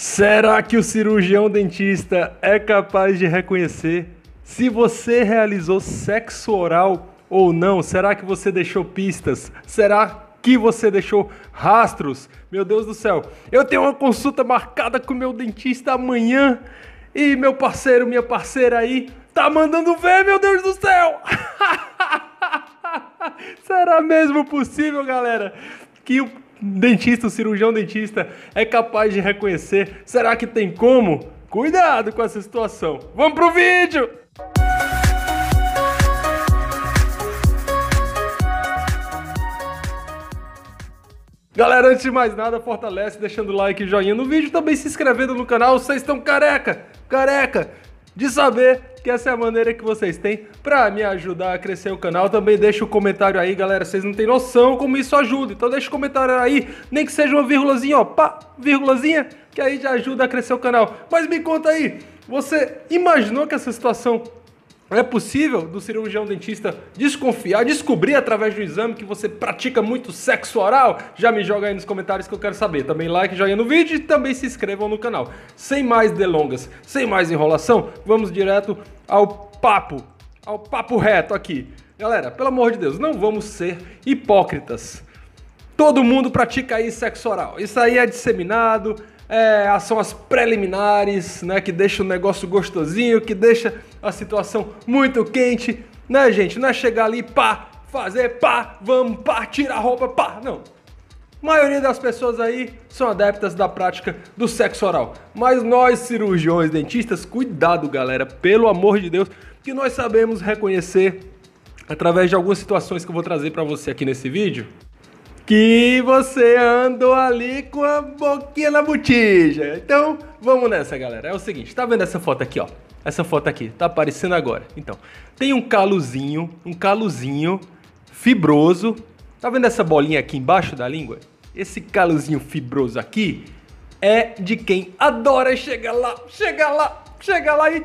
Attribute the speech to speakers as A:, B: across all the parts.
A: Será que o cirurgião dentista é capaz de reconhecer se você realizou sexo oral ou não? Será que você deixou pistas? Será que você deixou rastros? Meu Deus do céu, eu tenho uma consulta marcada com meu dentista amanhã e meu parceiro, minha parceira aí, tá mandando ver, meu Deus do céu! Será mesmo possível, galera, que o dentista, cirurgião dentista é capaz de reconhecer? Será que tem como? Cuidado com essa situação. Vamos pro vídeo! Galera, antes de mais nada, fortalece deixando like e joinha no vídeo, também se inscrevendo no canal. Vocês estão careca, careca de saber que essa é a maneira que vocês têm para me ajudar a crescer o canal. Também deixa o um comentário aí, galera. Vocês não têm noção como isso ajuda. Então deixa o um comentário aí, nem que seja uma vírgulazinha, ó, pá, vírgulazinha, que aí já ajuda a crescer o canal. Mas me conta aí, você imaginou que essa situação é possível do cirurgião dentista desconfiar, descobrir através do exame que você pratica muito sexo oral? Já me joga aí nos comentários que eu quero saber. Também like, joinha no vídeo e também se inscrevam no canal. Sem mais delongas, sem mais enrolação, vamos direto ao papo, ao papo reto aqui. Galera, pelo amor de Deus, não vamos ser hipócritas. Todo mundo pratica aí sexo oral. Isso aí é disseminado, é, são as preliminares, né? Que deixa o negócio gostosinho, que deixa a situação muito quente, né, gente? Não é chegar ali, pá, fazer, pá, vamos, pá, tira a roupa, pá, não. A maioria das pessoas aí são adeptas da prática do sexo oral. Mas nós, cirurgiões, dentistas, cuidado, galera, pelo amor de Deus, que nós sabemos reconhecer através de algumas situações que eu vou trazer para você aqui nesse vídeo que você andou ali com a boquinha na botija. Então, vamos nessa, galera. É o seguinte, tá vendo essa foto aqui, ó? Essa foto aqui, tá aparecendo agora. Então, tem um calozinho, um calozinho fibroso. Tá vendo essa bolinha aqui embaixo da língua? Esse calozinho fibroso aqui é de quem adora chegar lá, chegar lá, chegar lá e...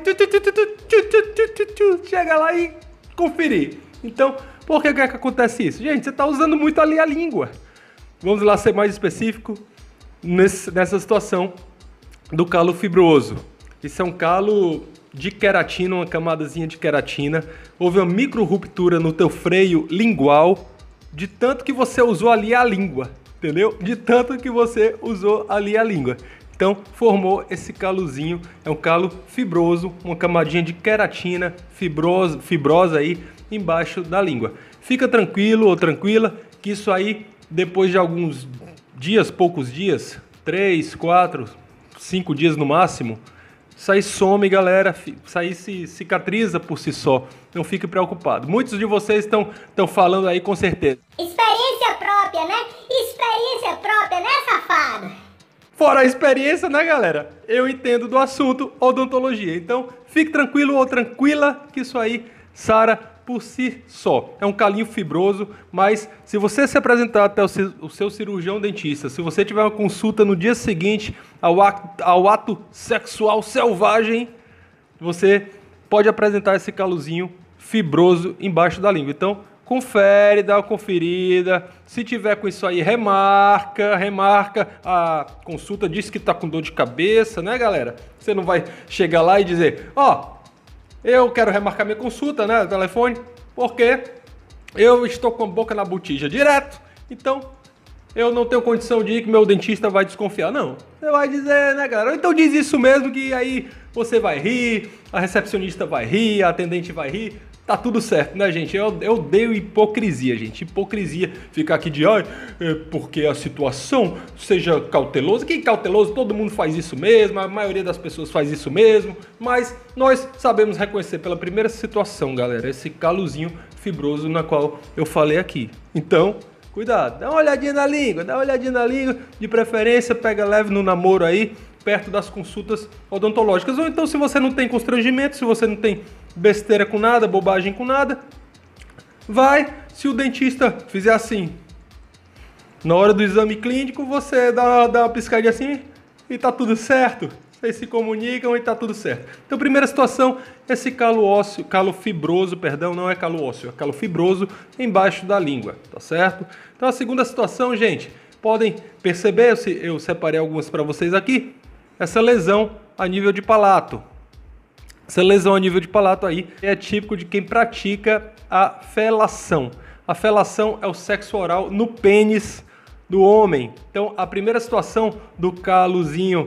A: Chega lá e conferir. Então, por que, que, é que acontece isso? Gente, você está usando muito ali a língua. Vamos lá ser mais específico nesse, nessa situação do calo fibroso. Isso é um calo de queratina, uma camadazinha de queratina. Houve uma micro ruptura no teu freio lingual de tanto que você usou ali a língua, entendeu? De tanto que você usou ali a língua. Então formou esse calozinho, é um calo fibroso, uma camadinha de queratina fibroso, fibrosa aí embaixo da língua. Fica tranquilo ou tranquila que isso aí, depois de alguns dias, poucos dias, três, quatro, cinco dias no máximo, isso aí some, galera, isso aí se cicatriza por si só. Não fique preocupado. Muitos de vocês estão estão falando aí com certeza. Experiência própria, né? Experiência própria, né, safado? Fora a experiência, né, galera? Eu entendo do assunto odontologia. Então, fique tranquilo ou tranquila que isso aí, Sara, por si só. É um calinho fibroso, mas se você se apresentar até o seu cirurgião dentista, se você tiver uma consulta no dia seguinte ao ato, ao ato sexual selvagem, você pode apresentar esse calozinho fibroso embaixo da língua. Então, confere, dá uma conferida. Se tiver com isso aí, remarca, remarca a consulta, diz que está com dor de cabeça, né, galera? Você não vai chegar lá e dizer, ó, oh, eu quero remarcar minha consulta, né? telefone, porque eu estou com a boca na botija direto, então eu não tenho condição de ir que meu dentista vai desconfiar. Não, você vai dizer, né, galera? Então diz isso mesmo que aí você vai rir, a recepcionista vai rir, a atendente vai rir tá tudo certo, né, gente? Eu, eu odeio hipocrisia, gente. Hipocrisia ficar aqui de, ai, é porque a situação seja cautelosa. Quem é cauteloso, todo mundo faz isso mesmo, a maioria das pessoas faz isso mesmo, mas nós sabemos reconhecer pela primeira situação, galera, esse calozinho fibroso na qual eu falei aqui. Então, cuidado, dá uma olhadinha na língua, dá uma olhadinha na língua, de preferência pega leve no namoro aí, perto das consultas odontológicas. Ou então, se você não tem constrangimento, se você não tem besteira com nada, bobagem com nada. Vai, se o dentista fizer assim, na hora do exame clínico, você dá, dá uma piscadinha assim e tá tudo certo. Vocês se comunicam e tá tudo certo. Então, primeira situação, esse calo ósseo, calo fibroso, perdão, não é calo ósseo, é calo fibroso embaixo da língua, tá certo? Então, a segunda situação, gente, podem perceber, eu separei algumas para vocês aqui, essa lesão a nível de palato, essa lesão a nível de palato aí é típico de quem pratica a felação. A felação é o sexo oral no pênis do homem. Então, a primeira situação do calozinho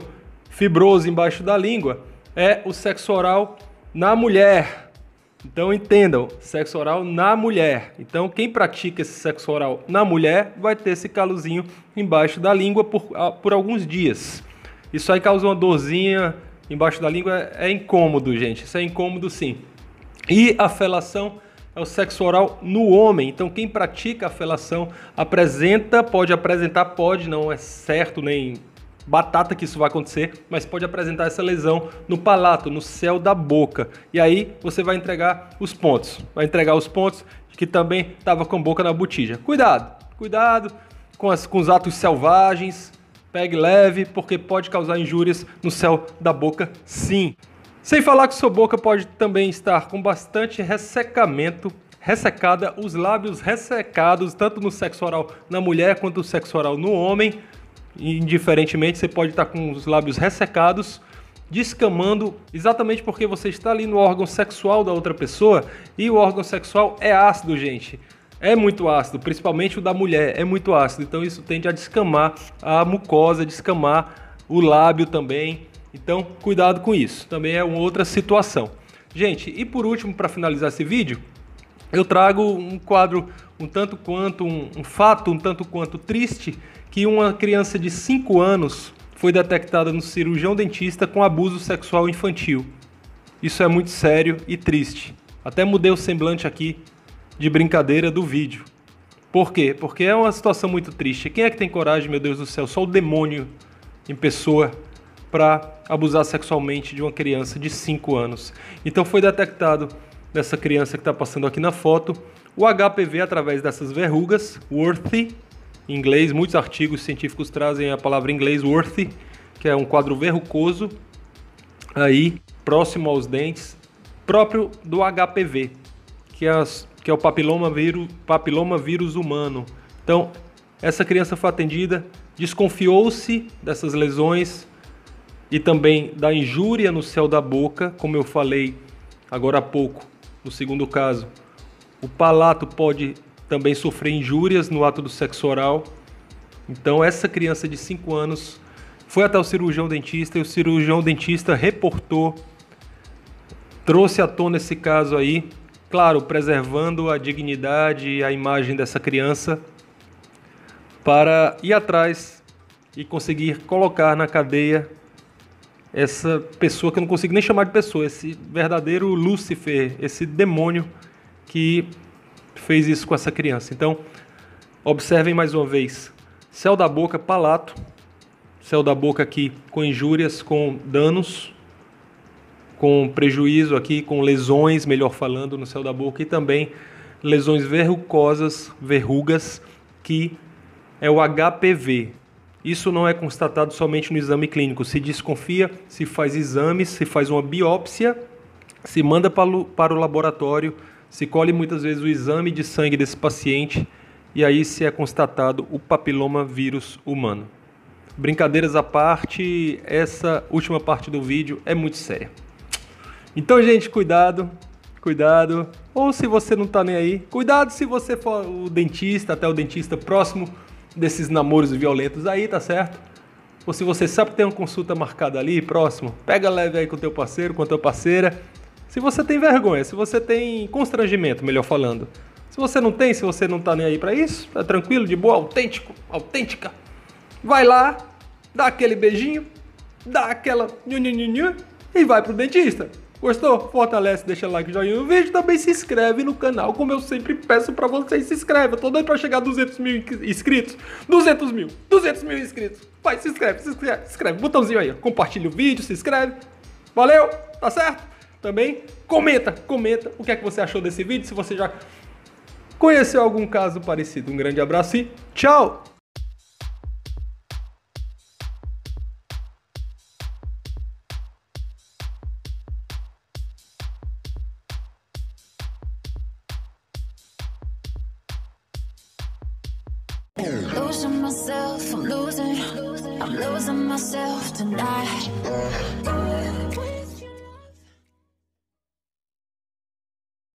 A: fibroso embaixo da língua é o sexo oral na mulher. Então entendam, sexo oral na mulher. Então quem pratica esse sexo oral na mulher vai ter esse calozinho embaixo da língua por, ah, por alguns dias. Isso aí causa uma dorzinha embaixo da língua é incômodo, gente. Isso é incômodo sim. E a felação é o sexo oral no homem. Então, quem pratica a felação apresenta, pode apresentar, pode, não é certo nem batata que isso vai acontecer, mas pode apresentar essa lesão no palato, no céu da boca. E aí você vai entregar os pontos. Vai entregar os pontos que também estava com boca na botija. Cuidado, cuidado com, as, com os atos selvagens, Pegue leve, porque pode causar injúrias no céu da boca, sim. Sem falar que sua boca pode também estar com bastante ressecamento, ressecada, os lábios ressecados, tanto no sexo oral na mulher quanto no sexo oral no homem. Indiferentemente, você pode estar com os lábios ressecados, descamando, exatamente porque você está ali no órgão sexual da outra pessoa e o órgão sexual é ácido, gente é muito ácido, principalmente o da mulher, é muito ácido. Então isso tende a descamar a mucosa, descamar o lábio também. Então cuidado com isso. Também é uma outra situação. Gente, e por último, para finalizar esse vídeo, eu trago um quadro um tanto quanto um, um fato um tanto quanto triste que uma criança de 5 anos foi detectada no cirurgião dentista com abuso sexual infantil. Isso é muito sério e triste. Até mudei o semblante aqui de brincadeira do vídeo. Por quê? Porque é uma situação muito triste. Quem é que tem coragem, meu Deus do céu? Só o demônio em pessoa para abusar sexualmente de uma criança de 5 anos. Então foi detectado nessa criança que está passando aqui na foto o HPV através dessas verrugas, worthy, em inglês, muitos artigos científicos trazem a palavra em inglês worthy, que é um quadro verrucoso, aí próximo aos dentes, próprio do HPV, que é as que é o papiloma vírus, papiloma vírus humano. Então, essa criança foi atendida, desconfiou-se dessas lesões e também da injúria no céu da boca, como eu falei agora há pouco, no segundo caso. O palato pode também sofrer injúrias no ato do sexo oral. Então, essa criança de 5 anos foi até o cirurgião dentista e o cirurgião dentista reportou, trouxe à tona esse caso aí claro, preservando a dignidade e a imagem dessa criança, para ir atrás e conseguir colocar na cadeia essa pessoa que eu não consigo nem chamar de pessoa, esse verdadeiro Lúcifer, esse demônio que fez isso com essa criança. Então, observem mais uma vez: céu da boca, palato, céu da boca aqui com injúrias, com danos com prejuízo aqui, com lesões, melhor falando, no céu da boca e também lesões verrucosas, verrugas, que é o HPV. Isso não é constatado somente no exame clínico. Se desconfia, se faz exames, se faz uma biópsia, se manda para o laboratório, se colhe muitas vezes o exame de sangue desse paciente e aí se é constatado o papiloma vírus humano. Brincadeiras à parte, essa última parte do vídeo é muito séria. Então, gente, cuidado, cuidado. Ou se você não tá nem aí, cuidado se você for o dentista, até o dentista próximo desses namoros violentos aí, tá certo? Ou se você sabe que tem uma consulta marcada ali, próximo, pega leve aí com teu parceiro, com a tua parceira. Se você tem vergonha, se você tem constrangimento, melhor falando. Se você não tem, se você não tá nem aí para isso, tá tranquilo, de boa, autêntico, autêntica. Vai lá, dá aquele beijinho, dá aquela nhu, nhu, nhu, nhu, e vai pro dentista. Gostou? Fortalece, deixa like, joinha no vídeo, também se inscreve no canal, como eu sempre peço pra vocês, se inscreve, eu tô doido pra chegar a 200 mil inscritos, 200 mil, 200 mil inscritos, vai, se inscreve, se inscreve, se inscreve, botãozinho aí, compartilha o vídeo, se inscreve, valeu, tá certo? Também comenta, comenta o que é que você achou desse vídeo, se você já conheceu algum caso parecido, um grande abraço e tchau! Losing myself, I'm losing, I'm losing myself tonight.